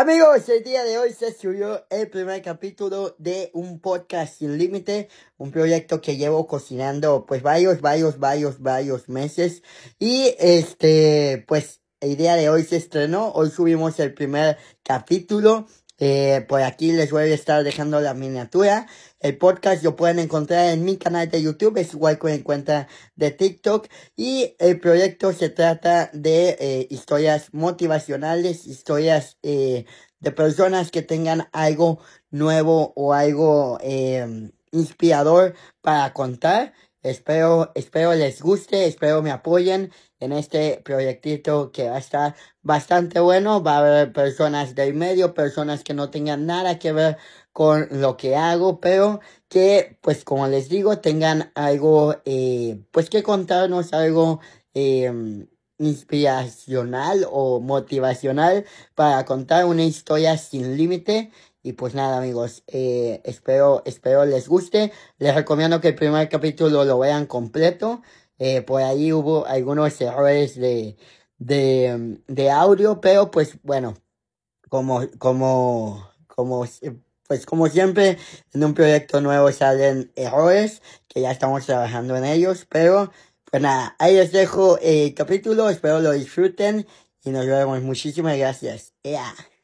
Amigos, el día de hoy se subió el primer capítulo de un podcast sin límite, un proyecto que llevo cocinando pues varios, varios, varios, varios meses y este pues el día de hoy se estrenó, hoy subimos el primer capítulo eh, por aquí les voy a estar dejando la miniatura. El podcast lo pueden encontrar en mi canal de YouTube, es igual que en cuenta de TikTok. Y el proyecto se trata de eh, historias motivacionales, historias eh, de personas que tengan algo nuevo o algo eh, inspirador para contar Espero, espero les guste, espero me apoyen en este proyectito que va a estar bastante bueno. Va a haber personas de medio, personas que no tengan nada que ver con lo que hago, pero que, pues como les digo, tengan algo, eh, pues que contarnos algo em, inspiracional o motivacional para contar una historia sin límite y pues nada amigos, eh, espero, espero les guste. Les recomiendo que el primer capítulo lo vean completo. Eh, por ahí hubo algunos errores de, de, audio, pero pues bueno, como, como, como, pues como siempre, en un proyecto nuevo salen errores, que ya estamos trabajando en ellos, pero pues nada, ahí les dejo el capítulo, espero lo disfruten y nos vemos. Muchísimas gracias. Yeah.